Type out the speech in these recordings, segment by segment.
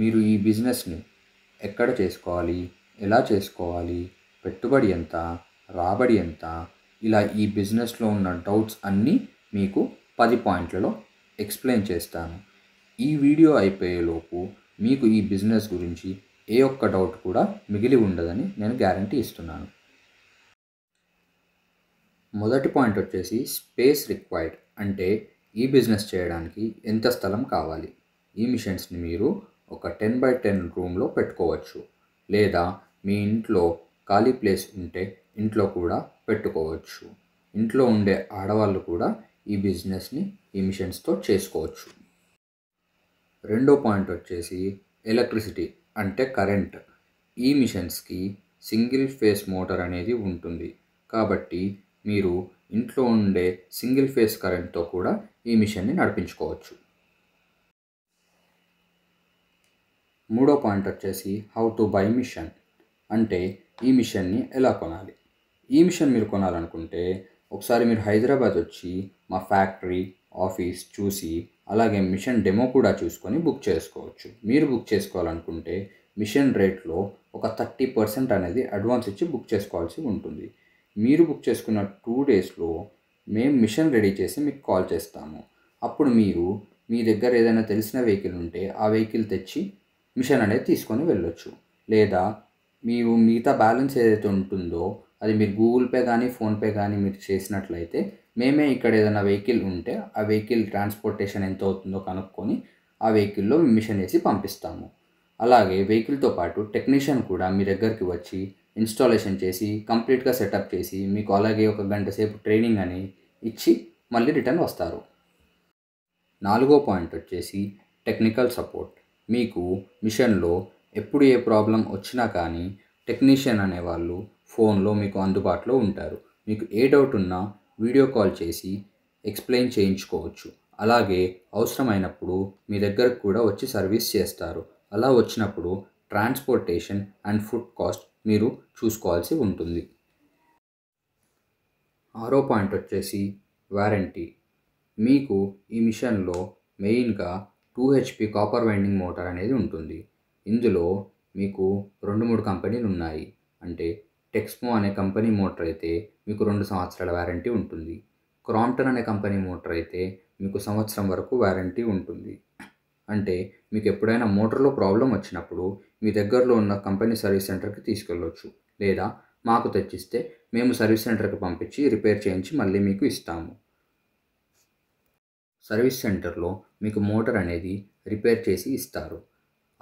మీరు ఈ బిజినెస్ని ఎక్కడ చేసుకోవాలి ఎలా చేసుకోవాలి పెట్టుబడి ఎంత రాబడి ఎంత ఇలా ఈ బిజినెస్లో ఉన్న డౌట్స్ అన్నీ మీకు పది పాయింట్లలో ఎక్స్ప్లెయిన్ చేస్తాను ఈ వీడియో అయిపోయేలోపు మీకు ఈ బిజినెస్ గురించి ఏ ఒక్క డౌట్ కూడా మిగిలి ఉండదని నేను గ్యారంటీ ఇస్తున్నాను మొదటి పాయింట్ వచ్చేసి స్పేస్ రిక్వైర్డ్ అంటే ఈ బిజినెస్ చేయడానికి ఎంత స్థలం కావాలి ఈ మిషన్స్ని మీరు ఒక టెన్ బై టెన్ రూమ్లో పెట్టుకోవచ్చు లేదా మీ ఇంట్లో ఖాళీ ప్లేస్ ఉంటే ఇంట్లో కూడా పెట్టుకోవచ్చు ఇంట్లో ఉండే ఆడవాళ్ళు కూడా ఈ బిజినెస్ని ఈ మిషన్స్తో చేసుకోవచ్చు రెండో పాయింట్ వచ్చేసి ఎలక్ట్రిసిటీ అంటే కరెంట్ ఈ మిషన్స్కి సింగిల్ ఫేస్ మోటార్ అనేది ఉంటుంది కాబట్టి మీరు ఇంట్లో ఉండే సింగిల్ ఫేస్ కరెంట్తో కూడా ఈ మిషన్ని నడిపించుకోవచ్చు మూడో పాయింట్ వచ్చేసి హౌ టు బై మిషన్ అంటే ఈ మిషన్ని ఎలా కొనాలి ఈ మిషన్ మీరు కొనాలనుకుంటే ఒకసారి మీరు హైదరాబాద్ వచ్చి మా ఫ్యాక్టరీ ఆఫీస్ చూసి అలాగే మిషన్ డెమో కూడా చూసుకొని బుక్ చేసుకోవచ్చు మీరు బుక్ చేసుకోవాలనుకుంటే మిషన్ రేట్లో ఒక థర్టీ పర్సెంట్ అనేది అడ్వాన్స్ ఇచ్చి బుక్ చేసుకోవాల్సి ఉంటుంది మీరు బుక్ చేసుకున్న టూ డేస్లో మేము మిషన్ రెడీ చేసి మీకు కాల్ చేస్తాము అప్పుడు మీరు మీ దగ్గర ఏదైనా తెలిసిన వెహికల్ ఉంటే ఆ వెహికల్ తెచ్చి మిషన్ అనేది తీసుకొని వెళ్ళొచ్చు లేదా మీరు మిగతా బ్యాలెన్స్ ఏదైతే ఉంటుందో అది మీరు గూగుల్ పే కానీ ఫోన్పే కానీ మీరు చేసినట్లయితే మేమే ఇక్కడ ఏదైనా వెహికల్ ఉంటే ఆ వెహికల్ ట్రాన్స్పోర్టేషన్ ఎంత అవుతుందో కనుక్కొని ఆ వెహికల్లో మిషన్ వేసి పంపిస్తాము అలాగే వెహికల్తో పాటు టెక్నీషియన్ కూడా మీ దగ్గరికి వచ్చి ఇన్స్టాలేషన్ చేసి కంప్లీట్గా సెటప్ చేసి మీకు అలాగే ఒక గంట సేపు ట్రైనింగ్ అని ఇచ్చి మళ్ళీ రిటర్న్ వస్తారు నాలుగో పాయింట్ వచ్చేసి టెక్నికల్ సపోర్ట్ మీకు మిషన్లో ఎప్పుడు ఏ ప్రాబ్లం వచ్చినా కానీ టెక్నీషియన్ అనేవాళ్ళు ఫోన్లో మీకు అందుబాటులో ఉంటారు మీకు ఏ డౌట్ ఉన్నా వీడియో కాల్ చేసి ఎక్స్ప్లెయిన్ చేయించుకోవచ్చు అలాగే అవసరమైనప్పుడు మీ దగ్గరకు కూడా వచ్చి సర్వీస్ చేస్తారు అలా వచ్చినప్పుడు ట్రాన్స్పోర్టేషన్ అండ్ ఫుడ్ కాస్ట్ మీరు చూసుకోవాల్సి ఉంటుంది ఆరో పాయింట్ వచ్చేసి వారంటీ మీకు ఈ మిషన్లో మెయిన్గా two HP copper winding motor అనేది ఉంటుంది ఇందులో మీకు రెండు మూడు కంపెనీలు ఉన్నాయి అంటే టెక్స్మో అనే కంపెనీ మోటార్ అయితే మీకు రెండు సంవత్సరాల వారంటీ ఉంటుంది క్రాంప్టన్ అనే కంపెనీ మోటార్ అయితే మీకు సంవత్సరం వరకు వారంటీ ఉంటుంది అంటే మీకు ఎప్పుడైనా మోటార్లో ప్రాబ్లం వచ్చినప్పుడు మీ దగ్గరలో ఉన్న కంపెనీ సర్వీస్ సెంటర్కి తీసుకెళ్ళవచ్చు లేదా మాకు తెచ్చిస్తే మేము సర్వీస్ సెంటర్కి పంపించి రిపేర్ చేయించి మళ్ళీ మీకు ఇస్తాము సర్వీస్ సెంటర్లో మీకు మోటార్ అనేది రిపేర్ చేసి ఇస్తారు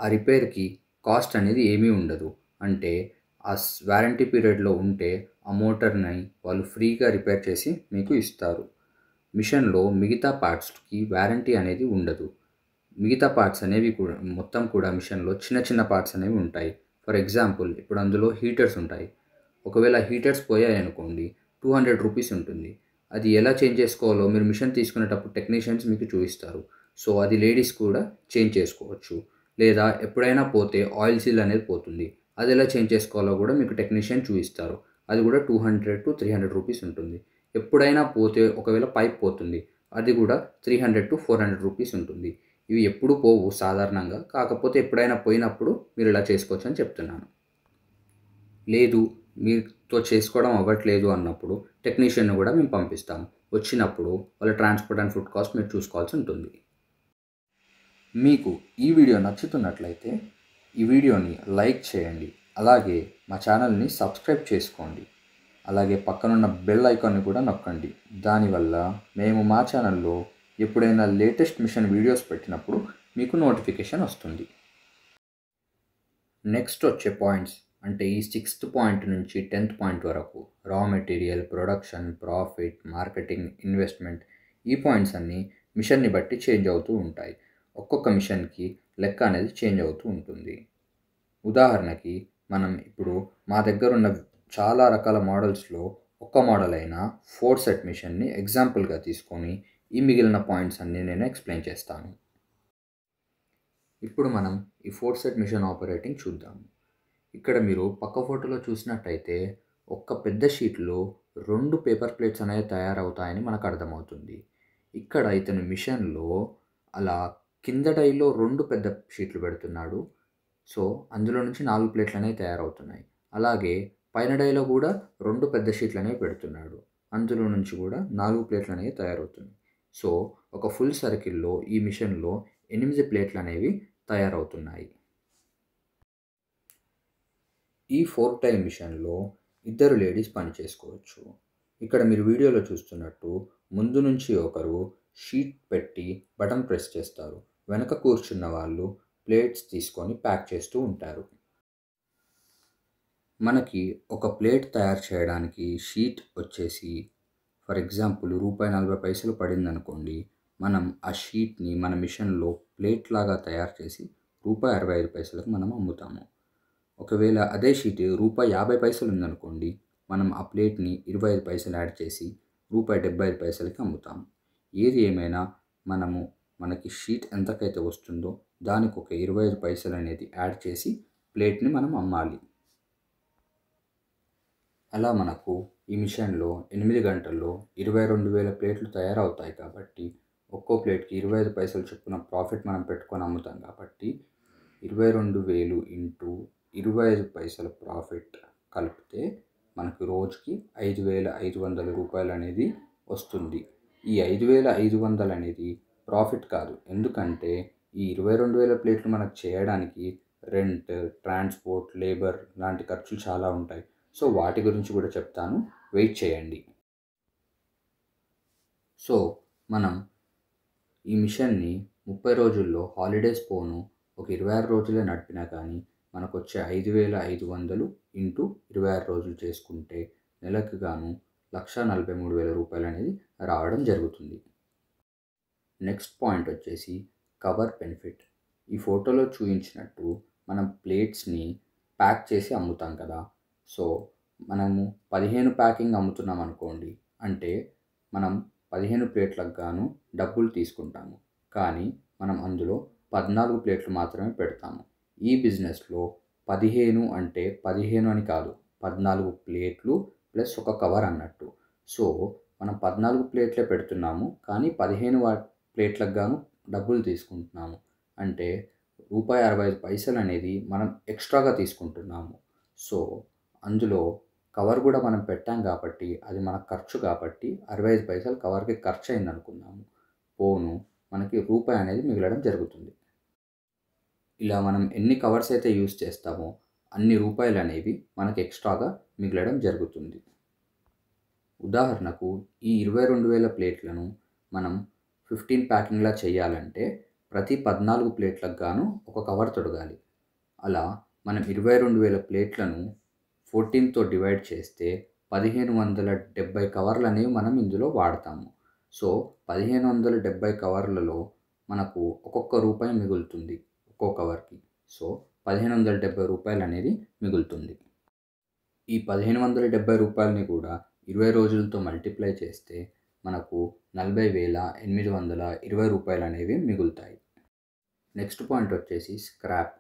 ఆ రిపేర్కి కాస్ట్ అనేది ఏమీ ఉండదు అంటే ఆ వారంటీ పీరియడ్లో ఉంటే ఆ మోటార్ని వాళ్ళు ఫ్రీగా రిపేర్ చేసి మీకు ఇస్తారు మిషన్లో మిగతా పార్ట్స్కి వారంటీ అనేది ఉండదు మిగతా పార్ట్స్ అనేవి కూడా మొత్తం కూడా మిషన్లో చిన్న చిన్న పార్ట్స్ అనేవి ఉంటాయి ఫర్ ఎగ్జాంపుల్ ఇప్పుడు అందులో హీటర్స్ ఉంటాయి ఒకవేళ హీటర్స్ పోయాయి అనుకోండి టూ హండ్రెడ్ రూపీస్ ఉంటుంది అది ఎలా చేంజ్ చేసుకోవాలో మీరు మిషన్ తీసుకునేటప్పుడు టెక్నీషియన్స్ మీకు చూపిస్తారు సో అది లేడీస్ కూడా చేంజ్ చేసుకోవచ్చు లేదా ఎప్పుడైనా పోతే ఆయిల్ సీల్ అనేది పోతుంది అది ఎలా చేంజ్ చేసుకోవాలో కూడా మీకు టెక్నీషియన్ చూపిస్తారు అది కూడా two hundred to three hundred rupees ఉంటుంది ఎప్పుడైనా పోతే ఒకవేళ పైప్ పోతుంది అది కూడా three hundred to four hundred rupees ఉంటుంది ఇవి ఎప్పుడు పోవు సాధారణంగా కాకపోతే ఎప్పుడైనా పోయినప్పుడు మీరు ఇలా చేసుకోవచ్చు అని చెప్తున్నాను లేదు మీతో చేసుకోవడం అవ్వట్లేదు అన్నప్పుడు టెక్నీషియన్ను కూడా మేము పంపిస్తాము వచ్చినప్పుడు వాళ్ళ ట్రాన్స్పోర్ట్ అండ్ ఫుడ్ కాస్ట్ మీరు చూసుకోవాల్సి ఉంటుంది మీకు ఈ వీడియో నచ్చుతున్నట్లయితే ఈ వీడియోని లైక్ చేయండి అలాగే మా ఛానల్ని సబ్స్క్రైబ్ చేసుకోండి అలాగే పక్కనున్న బెల్ ఐకాన్ని కూడా నొక్కండి దానివల్ల మేము మా ఛానల్లో ఎప్పుడైనా లేటెస్ట్ మిషన్ వీడియోస్ పెట్టినప్పుడు మీకు నోటిఫికేషన్ వస్తుంది నెక్స్ట్ వచ్చే పాయింట్స్ అంటే ఈ సిక్స్త్ పాయింట్ నుంచి టెన్త్ పాయింట్ వరకు raw material production profit marketing investment ఈ పాయింట్స్ అన్నీ మిషన్ని బట్టి చేంజ్ అవుతూ ఉంటాయి ఒక్కొక్క మిషన్కి లెక్క అనేది చేంజ్ అవుతూ ఉంటుంది ఉదాహరణకి మనం ఇప్పుడు మా దగ్గర ఉన్న చాలా రకాల మోడల్స్లో ఒక్క మోడల్ అయిన ఫోర్ సెట్ మిషన్ని ఎగ్జాంపుల్గా తీసుకొని ఈ మిగిలిన పాయింట్స్ అన్నీ నేను ఎక్స్ప్లెయిన్ చేస్తాను ఇప్పుడు మనం ఈ ఫోర్ సెట్ మిషన్ ఆపరేటింగ్ చూద్దాము ఇక్కడ మీరు పక్క ఫోటోలో చూసినట్టయితే ఒక్క పెద్ద షీట్లో రెండు పేపర్ ప్లేట్స్ అనేవి తయారవుతాయని మనకు అర్థమవుతుంది ఇక్కడ ఇతని మిషన్లో అలా కింద డైలో రెండు పెద్ద షీట్లు పెడుతున్నాడు సో అందులో నుంచి నాలుగు ప్లేట్లు అనేవి తయారవుతున్నాయి అలాగే పైన డైలో కూడా రెండు పెద్ద షీట్లు అనేవి పెడుతున్నాడు అందులో నుంచి కూడా నాలుగు ప్లేట్లు అనేవి తయారవుతున్నాయి సో ఒక ఫుల్ సర్కిల్లో ఈ మిషన్లో ఎనిమిది ప్లేట్లు అనేవి తయారవుతున్నాయి ఈ ఫోర్ టైం మిషన్లో ఇద్దరు లేడీస్ పని చేసుకోవచ్చు ఇక్కడ మీరు వీడియోలో చూస్తున్నట్టు ముందు నుంచి ఒకరు షీట్ పెట్టి బటన్ ప్రెస్ చేస్తారు వెనక కూర్చున్న వాళ్ళు ప్లేట్స్ తీసుకొని ప్యాక్ చేస్తూ ఉంటారు మనకి ఒక ప్లేట్ తయారు చేయడానికి షీట్ వచ్చేసి ఫర్ ఎగ్జాంపుల్ రూపాయి నలభై పైసలు పడిందనుకోండి మనం ఆ షీట్ని మన మిషన్లో ప్లేట్ లాగా తయారు చేసి రూపాయి అరవై ఐదు పైసలకు మనం అమ్ముతాము ఒకవేళ అదే షీట్ రూపాయి యాభై పైసలు ఉందనుకోండి మనం ఆ ప్లేట్ని ఇరవై ఐదు పైసలు యాడ్ చేసి రూపాయి డెబ్బై ఐదు పైసలకి అమ్ముతాము ఏది ఏమైనా మనము మనకి షీట్ ఎంతకైతే వస్తుందో దానికి ఒక ఇరవై ఐదు పైసలు అనేది యాడ్ చేసి ప్లేట్ని మనం అమ్మాలి అలా మనకు ఈ మిషన్లో ఎనిమిది గంటల్లో ఇరవై రెండు వేల ప్లేట్లు తయారవుతాయి కాబట్టి ఒక్కో ప్లేట్కి ఇరవై ఐదు పైసలు చొప్పున ప్రాఫిట్ మనం పెట్టుకొని అమ్ముతాం కాబట్టి ఇరవై రెండు వేలు ఇంటూ ఇరవై ఐదు పైసల ప్రాఫిట్ కలిపితే మనకు రోజుకి ఐదు వేల ఐదు వందల రూపాయలు అనేది వస్తుంది ఈ ఐదు వేల ఐదు వందలు అనేది ప్రాఫిట్ కాదు ఎందుకంటే ఈ ఇరవై రెండు వేల ప్లేట్లు మనకు చేయడానికి రెంట్ ట్రాన్స్పోర్ట్ లేబర్ లాంటి ఖర్చులు చాలా ఉంటాయి సో వాటి గురించి కూడా చెప్తాను వెయిట్ చేయండి సో మనం ఈ మిషన్ని ముప్పై రోజుల్లో హాలిడేస్ పోను ఒక ఇరవై ఆరు రోజులే నడిపినా కానీ మనకు వచ్చే ఐదు వేల ఐదు వందలు ఇంటూ ఇరవై ఆరు రోజులు చేసుకుంటే నెలకు గాను లక్ష నలభై మూడు వేల రూపాయలు అనేది రావడం జరుగుతుంది నెక్స్ట్ పాయింట్ వచ్చేసి కవర్ బెనిఫిట్ ఈ ఫోటోలో చూపించినట్టు మనం ప్లేట్స్ని ప్యాక్ చేసి అమ్ముతాం కదా సో మనము పదిహేను ప్యాకింగ్ అమ్ముతున్నాం అనుకోండి అంటే మనం పదిహేను ప్లేట్లకు గాను డబ్బులు తీసుకుంటాము కానీ మనం అందులో పద్నాలుగు ప్లేట్లు మాత్రమే పెడతాము ఈ బిజినెస్లో పదిహేను అంటే పదిహేను అని కాదు పద్నాలుగు ప్లేట్లు ప్లస్ ఒక కవర్ అన్నట్టు సో మనం పద్నాలుగు ప్లేట్లే పెడుతున్నాము కానీ పదిహేను వా ప్లేట్లకు గాను డబ్బులు తీసుకుంటున్నాము అంటే రూపాయి అరవై ఐదు పైసలు అనేది మనం ఎక్స్ట్రాగా తీసుకుంటున్నాము సో అందులో కవర్ కూడా మనం పెట్టాం కాబట్టి అది మన ఖర్చు కాబట్టి అరవై ఐదు పైసలు కవర్కి ఖర్చు అయింది అనుకుందాము పోను మనకి రూపాయి అనేది మిగలడం జరుగుతుంది ఇలా మనం ఎన్ని కవర్స్ అయితే యూస్ చేస్తామో అన్ని రూపాయలు అనేవి మనకి ఎక్స్ట్రాగా మిగలడం జరుగుతుంది ఉదాహరణకు ఈ ఇరవై రెండు వేల ప్లేట్లను మనం ఫిఫ్టీన్ ప్యాకింగ్లా చేయాలంటే ప్రతి పద్నాలుగు ప్లేట్లకు గాను ఒక కవర్ తొడగాలి అలా మనం ఇరవై రెండు వేల ప్లేట్లను ఫోర్టీన్తో డివైడ్ చేస్తే పదిహేను వందల డెబ్బై కవర్లు అనేవి మనం ఇందులో వాడతాము సో పదిహేను వందల డెబ్బై కవర్లలో మనకు ఒక్కొక్క రూపాయి మిగులుతుంది ఒక్కో కవర్కి సో పదిహేను వందల డెబ్బై రూపాయలు అనేది మిగులుతుంది ఈ పదిహేను వందల డెబ్బై రూపాయలని కూడా ఇరవై రోజులతో మల్టిప్లై చేస్తే మనకు నలభై వేల ఎనిమిది వందల ఇరవై రూపాయలు అనేవి మిగులుతాయి నెక్స్ట్ పాయింట్ వచ్చేసి స్క్రాప్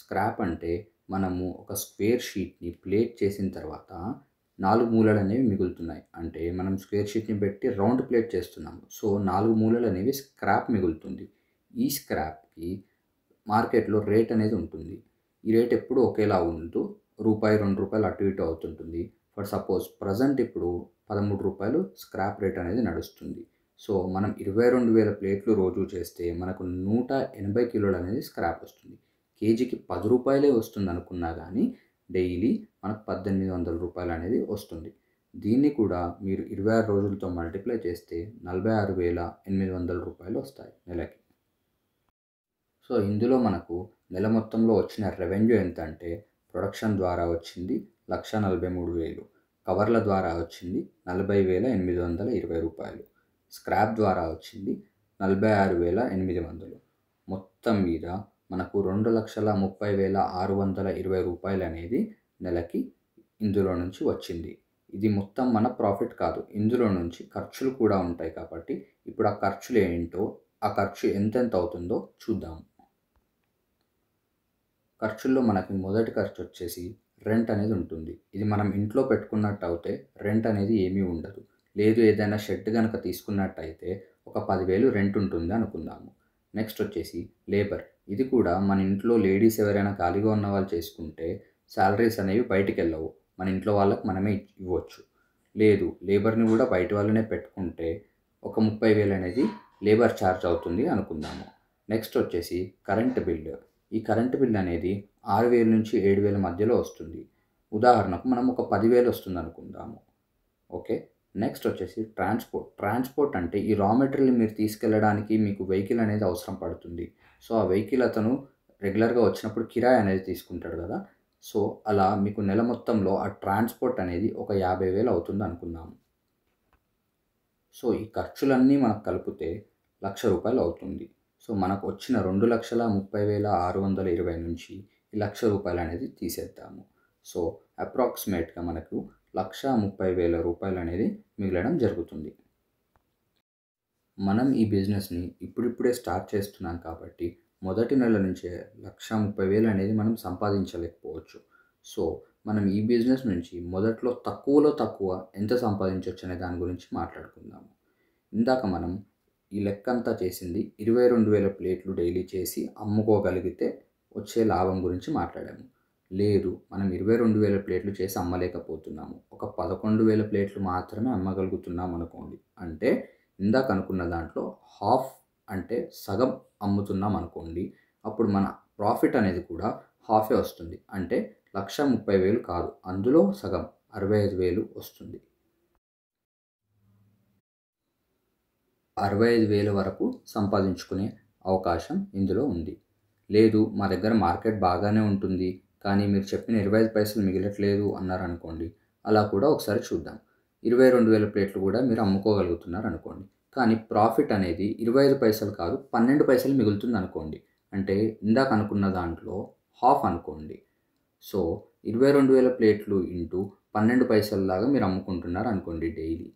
స్క్రాప్ అంటే మనము ఒక స్క్వేర్ షీట్ని ప్లేట్ చేసిన తర్వాత నాలుగు మూలలు అనేవి మిగులుతున్నాయి అంటే మనం స్క్వేర్ షీట్ని పెట్టి రౌండ్ ప్లేట్ చేస్తున్నాము సో నాలుగు మూలలు అనేవి స్క్రాప్ మిగులుతుంది ఈ స్క్రాప్కి మార్కెట్లో రేట్ అనేది ఉంటుంది ఈ రేట్ ఎప్పుడూ ఒకేలా ఉండదు రూపాయి రెండు రూపాయలు అటు ఇటు అవుతుంటుంది ఫర్ సపోజ్ ప్రజెంట్ ఇప్పుడు పదమూడు రూపాయలు స్క్రాప్ రేట్ అనేది నడుస్తుంది సో మనం ఇరవై రెండు వేల ప్లేట్లు రోజు చేస్తే మనకు నూట ఎనభై కిలోలు అనేది స్క్రాప్ వస్తుంది కేజీకి పది రూపాయలే వస్తుంది అనుకున్నా కానీ డైలీ మనకు పద్దెనిమిది వందల రూపాయలు అనేది వస్తుంది దీన్ని కూడా మీరు ఇరవై ఆరు రోజులతో మల్టిప్లై చేస్తే నలభై ఆరు వేల ఎనిమిది వందల రూపాయలు వస్తాయి నెలకి సో ఇందులో మనకు నెల మొత్తంలో వచ్చిన రెవెన్యూ ఎంత అంటే ప్రొడక్షన్ ద్వారా వచ్చింది లక్ష నలభై మూడు వేలు కవర్ల ద్వారా వచ్చింది నలభై వేల ఎనిమిది వందల ఇరవై రూపాయలు స్క్రాప్ ద్వారా వచ్చింది నలభై ఆరు వేల ఎనిమిది వందలు మొత్తం మీద మనకు రెండు లక్షల ముప్పై వేల ఆరు వందల ఇరవై రూపాయలు అనేది నెలకి ఇందులో నుంచి వచ్చింది ఇది మొత్తం మన ప్రాఫిట్ కాదు ఇందులో నుంచి ఖర్చులు కూడా ఉంటాయి కాబట్టి ఇప్పుడు ఆ ఖర్చులు ఏంటో ఆ ఖర్చు ఎంతెంత అవుతుందో చూద్దాం ఖర్చుల్లో మనకి మొదటి ఖర్చు వచ్చేసి రెంట్ అనేది ఉంటుంది ఇది మనం ఇంట్లో పెట్టుకున్నట్టు అయితే రెంట్ అనేది ఏమీ ఉండదు లేదు ఏదైనా షెడ్ కనుక తీసుకున్నట్టయితే ఒక పదివేలు రెంట్ ఉంటుంది అనుకుందాము నెక్స్ట్ వచ్చేసి లేబర్ ఇది కూడా మన ఇంట్లో లేడీస్ ఎవరైనా ఖాళీగా ఉన్న వాళ్ళు చేసుకుంటే శాలరీస్ అనేవి బయటికి వెళ్ళవు మన ఇంట్లో వాళ్ళకి మనమే ఇవ్వచ్చు లేదు లేబర్ని కూడా బయట వాళ్ళనే పెట్టుకుంటే ఒక ముప్పై వేలు అనేది లేబర్ ఛార్జ్ అవుతుంది అనుకుందాము నెక్స్ట్ వచ్చేసి కరెంట్ బిల్లు ఈ కరెంటు బిల్ అనేది ఆరు వేల నుంచి ఏడు వేల మధ్యలో వస్తుంది ఉదాహరణకు మనం ఒక పదివేలు వస్తుంది అనుకుందాము ఓకే నెక్స్ట్ వచ్చేసి ట్రాన్స్పోర్ట్ ట్రాన్స్పోర్ట్ అంటే ఈ రా మెటీరియల్ మీరు తీసుకెళ్ళడానికి మీకు వెహికల్ అనేది అవసరం పడుతుంది సో ఆ వెహికల్ అతను రెగ్యులర్గా వచ్చినప్పుడు కిరాయి అనేది తీసుకుంటాడు కదా సో అలా మీకు నెల మొత్తంలో ఆ ట్రాన్స్పోర్ట్ అనేది ఒక యాభై వేలు అవుతుంది అనుకుందాము సో ఈ ఖర్చులన్నీ మనకు కలిపితే లక్ష రూపాయలు అవుతుంది సో మనకు వచ్చిన రెండు లక్షల ముప్పై వేల ఆరు వందల ఇరవై నుంచి లక్ష రూపాయలు అనేది తీసేద్దాము సో అప్రాక్సిమేట్గా మనకు లక్ష ముప్పై వేల రూపాయలు అనేది మిగలడం జరుగుతుంది మనం ఈ బిజినెస్ని ఇప్పుడిప్పుడే స్టార్ట్ చేస్తున్నాం కాబట్టి మొదటి నెల నుంచే లక్ష ముప్పై వేలు అనేది మనం సంపాదించలేకపోవచ్చు సో మనం ఈ బిజినెస్ నుంచి మొదట్లో తక్కువలో తక్కువ ఎంత సంపాదించవచ్చు అనే దాని గురించి మాట్లాడుకుందాము ఇందాక మనం ఈ లెక్కంతా చేసింది ఇరవై రెండు వేల ప్లేట్లు డైలీ చేసి అమ్ముకోగలిగితే వచ్చే లాభం గురించి మాట్లాడాము లేదు మనం ఇరవై రెండు వేల ప్లేట్లు చేసి అమ్మలేకపోతున్నాము ఒక పదకొండు వేల ప్లేట్లు మాత్రమే అమ్మగలుగుతున్నాం అనుకోండి అంటే ఇందాక అనుకున్న దాంట్లో హాఫ్ అంటే సగం అమ్ముతున్నాం అనుకోండి అప్పుడు మన ప్రాఫిట్ అనేది కూడా హాఫే వస్తుంది అంటే లక్ష ముప్పై వేలు కాదు అందులో సగం అరవై ఐదు వేలు వస్తుంది అరవై ఐదు వేల వరకు సంపాదించుకునే అవకాశం ఇందులో ఉంది లేదు మా దగ్గర మార్కెట్ బాగానే ఉంటుంది కానీ మీరు చెప్పిన ఇరవై ఐదు పైసలు మిగిలట్లేదు అన్నారనుకోండి అలా కూడా ఒకసారి చూద్దాం ఇరవై రెండు వేల ప్లేట్లు కూడా మీరు అమ్ముకోగలుగుతున్నారు అనుకోండి కానీ ప్రాఫిట్ అనేది ఇరవై ఐదు పైసలు కాదు పన్నెండు పైసలు మిగులుతుంది అనుకోండి అంటే ఇందాక అనుకున్న దాంట్లో హాఫ్ అనుకోండి సో ఇరవై రెండు వేల ప్లేట్లు ఇంటూ పన్నెండు లాగా మీరు అమ్ముకుంటున్నారు అనుకోండి డైలీ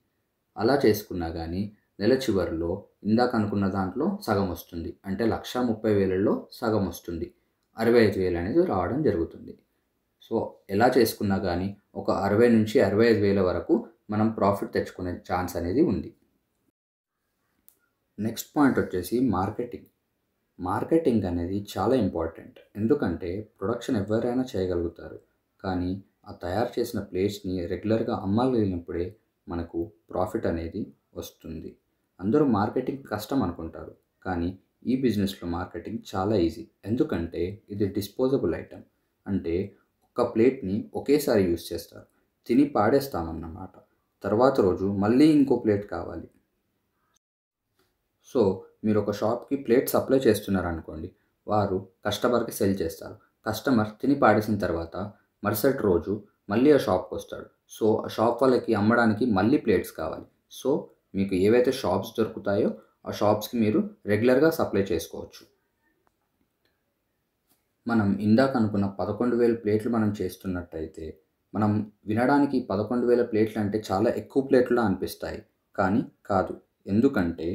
అలా చేసుకున్నా కానీ నెల చివరిలో ఇందాక అనుకున్న దాంట్లో సగం వస్తుంది అంటే లక్ష ముప్పై వేలలో సగం వస్తుంది అరవై ఐదు వేలు అనేది రావడం జరుగుతుంది సో ఎలా చేసుకున్నా కానీ ఒక అరవై నుంచి అరవై ఐదు వేల వరకు మనం ప్రాఫిట్ తెచ్చుకునే ఛాన్స్ అనేది ఉంది నెక్స్ట్ పాయింట్ వచ్చేసి మార్కెటింగ్ మార్కెటింగ్ అనేది చాలా ఇంపార్టెంట్ ఎందుకంటే ప్రొడక్షన్ ఎవరైనా చేయగలుగుతారు కానీ ఆ తయారు చేసిన ప్లేట్స్ని రెగ్యులర్గా అమ్మగలిగినప్పుడే మనకు ప్రాఫిట్ అనేది వస్తుంది అందరూ మార్కెటింగ్ కష్టం అనుకుంటారు కానీ ఈ బిజినెస్లో మార్కెటింగ్ చాలా ఈజీ ఎందుకంటే ఇది డిస్పోజబుల్ ఐటెం అంటే ఒక ప్లేట్ని ఒకేసారి యూస్ చేస్తారు తిని పాడేస్తామన్నమాట తర్వాత రోజు మళ్ళీ ఇంకో ప్లేట్ కావాలి సో మీరు ఒక షాప్కి ప్లేట్ సప్లై చేస్తున్నారనుకోండి వారు కస్టమర్కి సెల్ చేస్తారు కస్టమర్ తిని పాడేసిన తర్వాత మరుసటి రోజు మళ్ళీ ఆ షాప్కి వస్తాడు సో ఆ షాప్ వాళ్ళకి అమ్మడానికి మళ్ళీ ప్లేట్స్ కావాలి సో మీకు ఏవైతే షాప్స్ దొరుకుతాయో ఆ షాప్స్కి మీరు రెగ్యులర్గా సప్లై చేసుకోవచ్చు మనం ఇందాక అనుకున్న పదకొండు వేల ప్లేట్లు మనం చేస్తున్నట్టయితే మనం వినడానికి పదకొండు వేల ప్లేట్లు అంటే చాలా ఎక్కువ ప్లేట్లు అనిపిస్తాయి కానీ కాదు ఎందుకంటే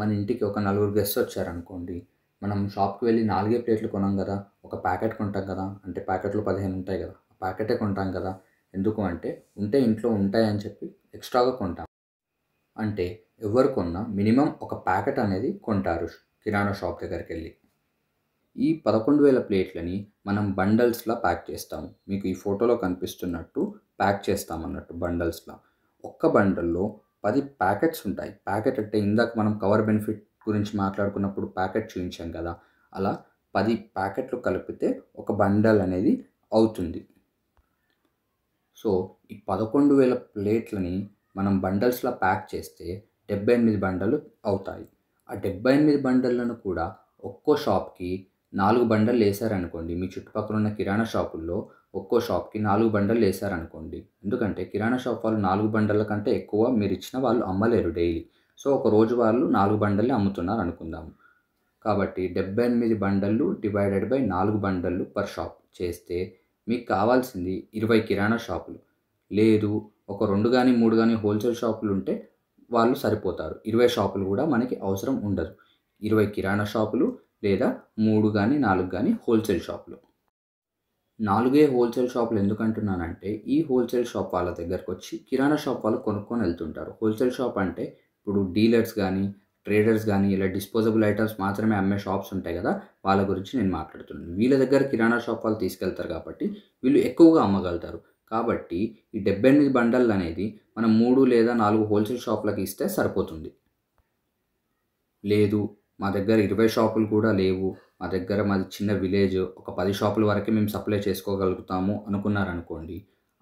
మన ఇంటికి ఒక నలుగురు గెస్ట్ వచ్చారనుకోండి మనం షాప్కి వెళ్ళి నాలుగే ప్లేట్లు కొనం కదా ఒక ప్యాకెట్ కొంటాం కదా అంటే ప్యాకెట్లు పదిహేను ఉంటాయి కదా ఆ ప్యాకెటే కొంటాం కదా ఎందుకు అంటే ఉంటే ఇంట్లో ఉంటాయని చెప్పి ఎక్స్ట్రాగా కొంటాం అంటే ఎవరు కొన్నా మినిమం ఒక ప్యాకెట్ అనేది కొంటారు కిరాణా షాప్ దగ్గరికి వెళ్ళి ఈ పదకొండు వేల ప్లేట్లని మనం బండల్స్లో ప్యాక్ చేస్తాము మీకు ఈ ఫోటోలో కనిపిస్తున్నట్టు ప్యాక్ చేస్తామన్నట్టు బండల్స్లో ఒక్క బండల్లో పది ప్యాకెట్స్ ఉంటాయి ప్యాకెట్ అంటే ఇందాక మనం కవర్ బెనిఫిట్ గురించి మాట్లాడుకున్నప్పుడు ప్యాకెట్ చూపించాం కదా అలా పది ప్యాకెట్లు కలిపితే ఒక బండల్ అనేది అవుతుంది సో ఈ పదకొండు వేల ప్లేట్లని మనం బండల్స్లో ప్యాక్ చేస్తే డెబ్బై ఎనిమిది బండలు అవుతాయి ఆ డెబ్బై ఎనిమిది బండలను కూడా ఒక్కో షాప్కి నాలుగు బండలు వేసారనుకోండి మీ చుట్టుపక్కల ఉన్న కిరాణా షాపుల్లో ఒక్కో షాప్కి నాలుగు బండలు వేసారనుకోండి ఎందుకంటే కిరాణా షాప్ వాళ్ళు నాలుగు బండల కంటే ఎక్కువ మీరు ఇచ్చిన వాళ్ళు అమ్మలేరు డైలీ సో ఒక రోజు వాళ్ళు నాలుగు బండల్ని అమ్ముతున్నారు అనుకుందాము కాబట్టి డెబ్బై ఎనిమిది బండలు డివైడెడ్ బై నాలుగు బండలు పర్ షాప్ చేస్తే మీకు కావాల్సింది ఇరవై కిరాణా షాపులు లేదు ఒక రెండు కానీ మూడు కానీ హోల్సేల్ షాపులు ఉంటే వాళ్ళు సరిపోతారు ఇరవై షాపులు కూడా మనకి అవసరం ఉండదు ఇరవై కిరాణా షాపులు లేదా మూడు కానీ నాలుగు కానీ హోల్సేల్ షాపులు నాలుగే హోల్సేల్ షాపులు ఎందుకంటున్నానంటే ఈ హోల్సేల్ షాప్ వాళ్ళ దగ్గరకు వచ్చి కిరాణా షాప్ వాళ్ళు కొనుక్కొని వెళ్తుంటారు హోల్సేల్ షాప్ అంటే ఇప్పుడు డీలర్స్ కానీ ట్రేడర్స్ కానీ ఇలా డిస్పోజబుల్ ఐటమ్స్ మాత్రమే అమ్మే షాప్స్ ఉంటాయి కదా వాళ్ళ గురించి నేను మాట్లాడుతున్నాను వీళ్ళ దగ్గర కిరాణా షాప్ వాళ్ళు తీసుకెళ్తారు కాబట్టి వీళ్ళు ఎక్కువగా అమ్మగలుగుతారు కాబట్టి ఈ డెబ్బై ఎనిమిది బండల్ అనేది మనం మూడు లేదా నాలుగు హోల్సేల్ షాపులకు ఇస్తే సరిపోతుంది లేదు మా దగ్గర ఇరవై షాపులు కూడా లేవు మా దగ్గర మాది చిన్న విలేజ్ ఒక పది షాపుల వరకే మేము సప్లై చేసుకోగలుగుతాము అనుకున్నారనుకోండి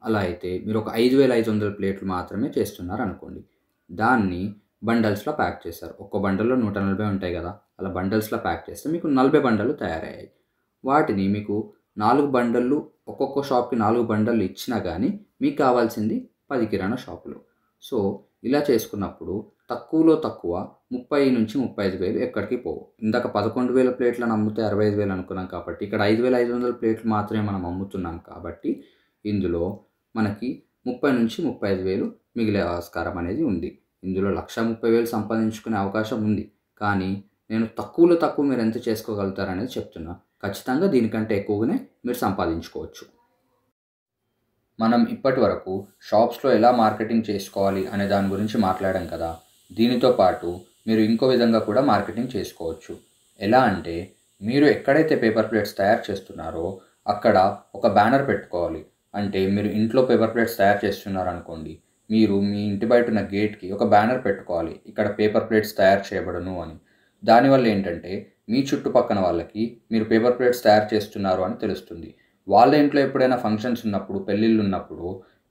అలా అయితే మీరు ఒక ఐదు వేల ఐదు వందల ప్లేట్లు మాత్రమే చేస్తున్నారు అనుకోండి దాన్ని బండల్స్లో ప్యాక్ చేస్తారు ఒక్క బండల్లో నూట నలభై ఉంటాయి కదా అలా బండల్స్లో ప్యాక్ చేస్తే మీకు నలభై బండలు తయారయ్యాయి వాటిని మీకు నాలుగు బండలు ఒక్కొక్క షాప్కి నాలుగు బండలు ఇచ్చినా కానీ మీకు కావాల్సింది పది కిరాణా షాపులు సో ఇలా చేసుకున్నప్పుడు తక్కువలో తక్కువ ముప్పై నుంచి ముప్పై ఐదు వేలు ఎక్కడికి పోవు ఇందాక పదకొండు వేల ప్లేట్లను అమ్మితే అరవై ఐదు వేలు అనుకున్నాం కాబట్టి ఇక్కడ ఐదు వేల ఐదు వందల ప్లేట్లు మాత్రమే మనం అమ్ముతున్నాం కాబట్టి ఇందులో మనకి ముప్పై నుంచి ముప్పై ఐదు వేలు మిగిలే ఆస్కారం అనేది ఉంది ఇందులో లక్ష ముప్పై వేలు సంపాదించుకునే అవకాశం ఉంది కానీ నేను తక్కువలో తక్కువ మీరు ఎంత చేసుకోగలుగుతారనేది చెప్తున్నా ఖచ్చితంగా దీనికంటే ఎక్కువగానే మీరు సంపాదించుకోవచ్చు మనం ఇప్పటి వరకు షాప్స్లో ఎలా మార్కెటింగ్ చేసుకోవాలి అనే దాని గురించి మాట్లాడాం కదా దీనితో పాటు మీరు ఇంకో విధంగా కూడా మార్కెటింగ్ చేసుకోవచ్చు ఎలా అంటే మీరు ఎక్కడైతే పేపర్ ప్లేట్స్ తయారు చేస్తున్నారో అక్కడ ఒక బ్యానర్ పెట్టుకోవాలి అంటే మీరు ఇంట్లో పేపర్ ప్లేట్స్ తయారు చేస్తున్నారనుకోండి మీరు మీ ఇంటి బయట ఉన్న గేట్కి ఒక బ్యానర్ పెట్టుకోవాలి ఇక్కడ పేపర్ ప్లేట్స్ తయారు చేయబడను అని దానివల్ల ఏంటంటే మీ చుట్టుపక్కన వాళ్ళకి మీరు పేపర్ ప్లేట్స్ తయారు చేస్తున్నారు అని తెలుస్తుంది వాళ్ళ ఇంట్లో ఎప్పుడైనా ఫంక్షన్స్ ఉన్నప్పుడు పెళ్ళిళ్ళు ఉన్నప్పుడు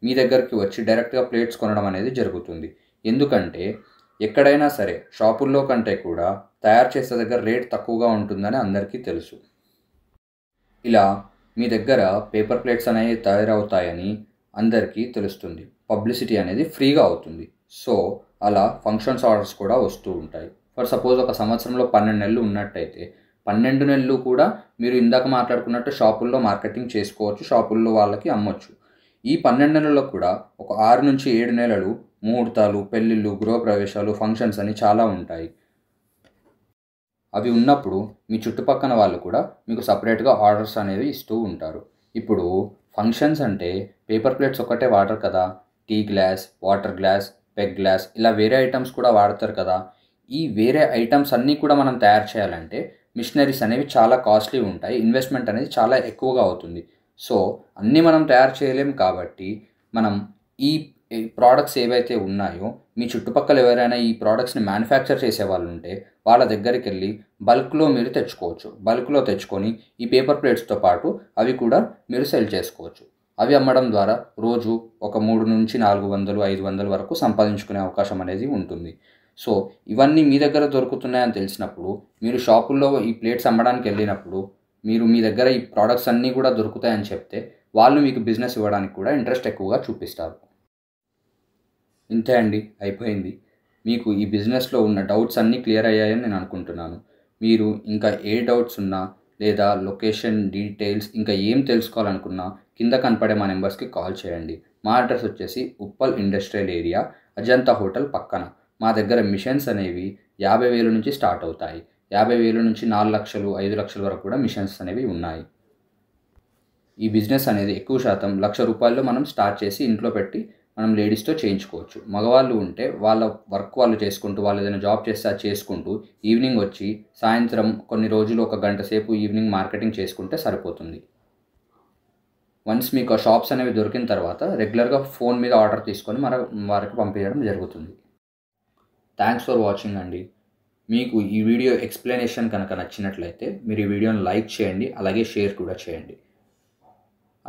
మీ దగ్గరికి వచ్చి డైరెక్ట్గా ప్లేట్స్ కొనడం అనేది జరుగుతుంది ఎందుకంటే ఎక్కడైనా సరే షాపుల్లో కంటే కూడా తయారు చేసే దగ్గర రేట్ తక్కువగా ఉంటుందని అందరికీ తెలుసు ఇలా మీ దగ్గర పేపర్ ప్లేట్స్ అనేవి తయారవుతాయని అందరికీ తెలుస్తుంది పబ్లిసిటీ అనేది ఫ్రీగా అవుతుంది సో అలా ఫంక్షన్స్ ఆర్డర్స్ కూడా వస్తూ ఉంటాయి ఫర్ సపోజ్ ఒక సంవత్సరంలో పన్నెండు నెలలు ఉన్నట్టయితే పన్నెండు నెలలు కూడా మీరు ఇందాక మాట్లాడుకున్నట్టు షాపుల్లో మార్కెటింగ్ చేసుకోవచ్చు షాపుల్లో వాళ్ళకి అమ్మొచ్చు ఈ పన్నెండు నెలల్లో కూడా ఒక ఆరు నుంచి ఏడు నెలలు ముహూర్తాలు పెళ్ళిళ్ళు గృహప్రవేశాలు ఫంక్షన్స్ అని చాలా ఉంటాయి అవి ఉన్నప్పుడు మీ చుట్టుపక్కన వాళ్ళు కూడా మీకు సపరేట్గా ఆర్డర్స్ అనేవి ఇస్తూ ఉంటారు ఇప్పుడు ఫంక్షన్స్ అంటే పేపర్ ప్లేట్స్ ఒక్కటే వాడరు కదా tea glass water glass peg glass ఇలా వేరే ఐటమ్స్ కూడా వాడతారు కదా ఈ వేరే ఐటమ్స్ అన్నీ కూడా మనం తయారు చేయాలంటే మిషనరీస్ అనేవి చాలా కాస్ట్లీ ఉంటాయి ఇన్వెస్ట్మెంట్ అనేది చాలా ఎక్కువగా అవుతుంది సో అన్నీ మనం తయారు చేయలేం కాబట్టి మనం ఈ ప్రోడక్ట్స్ ఏవైతే ఉన్నాయో మీ చుట్టుపక్కల ఎవరైనా ఈ ప్రోడక్ట్స్ని మ్యానుఫ్యాక్చర్ చేసే వాళ్ళు ఉంటే వాళ్ళ దగ్గరికి వెళ్ళి బల్క్లో మీరు తెచ్చుకోవచ్చు బల్క్లో తెచ్చుకొని ఈ పేపర్ ప్లేట్స్తో పాటు అవి కూడా మీరు సెల్ చేసుకోవచ్చు అవి అమ్మడం ద్వారా రోజు ఒక మూడు నుంచి నాలుగు వందలు ఐదు వందల వరకు సంపాదించుకునే అవకాశం అనేది ఉంటుంది సో ఇవన్నీ మీ దగ్గర దొరుకుతున్నాయని తెలిసినప్పుడు మీరు షాపుల్లో ఈ ప్లేట్స్ అమ్మడానికి వెళ్ళినప్పుడు మీరు మీ దగ్గర ఈ ప్రోడక్ట్స్ అన్నీ కూడా దొరుకుతాయని చెప్తే వాళ్ళు మీకు బిజినెస్ ఇవ్వడానికి కూడా ఇంట్రెస్ట్ ఎక్కువగా చూపిస్తారు ఇంతే అండి అయిపోయింది మీకు ఈ బిజినెస్లో ఉన్న డౌట్స్ అన్నీ క్లియర్ అయ్యాయని నేను అనుకుంటున్నాను మీరు ఇంకా ఏ డౌట్స్ ఉన్నా లేదా లొకేషన్ డీటెయిల్స్ ఇంకా ఏం తెలుసుకోవాలనుకున్నా కింద కనపడే మా నెంబర్స్కి కాల్ చేయండి మా అడ్రస్ వచ్చేసి Uppal industrial area Ajanta hotel పక్కన మా దగ్గర మిషన్స్ అనేవి యాభై వేలు నుంచి స్టార్ట్ అవుతాయి యాభై వేలు నుంచి నాలుగు లక్షలు ఐదు లక్షల వరకు కూడా మిషన్స్ అనేవి ఉన్నాయి ఈ బిజినెస్ అనేది ఎక్కువ శాతం లక్ష రూపాయల్లో మనం స్టార్ట్ చేసి ఇంట్లో పెట్టి మనం లేడీస్తో చేయించుకోవచ్చు మగవాళ్ళు ఉంటే వాళ్ళ వర్క్ వాళ్ళు చేసుకుంటూ వాళ్ళు ఏదైనా జాబ్ చేస్తే చేసుకుంటూ ఈవినింగ్ వచ్చి సాయంత్రం కొన్ని రోజులు ఒక గంట సేపు ఈవినింగ్ మార్కెటింగ్ చేసుకుంటే సరిపోతుంది వన్స్ మీకు ఆ షాప్స్ అనేవి దొరికిన తర్వాత రెగ్యులర్గా ఫోన్ మీద ఆర్డర్ తీసుకొని మన వారికి పంపించడం జరుగుతుంది థ్యాంక్స్ ఫర్ వాచింగ్ అండి మీకు ఈ వీడియో ఎక్స్ప్లెనేషన్ కనుక నచ్చినట్లయితే మీరు ఈ వీడియోని లైక్ చేయండి అలాగే షేర్ కూడా చేయండి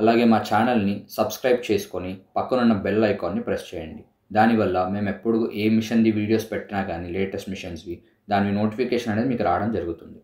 అలాగే మా ఛానల్ని సబ్స్క్రైబ్ చేసుకొని పక్కనున్న బెల్ ఐకాన్ని ప్రెస్ చేయండి దానివల్ల మేము ఎప్పుడు ఏ మిషన్ది వీడియోస్ పెట్టినా కానీ లేటెస్ట్ మిషన్స్వి దాని నోటిఫికేషన్ అనేది మీకు రావడం జరుగుతుంది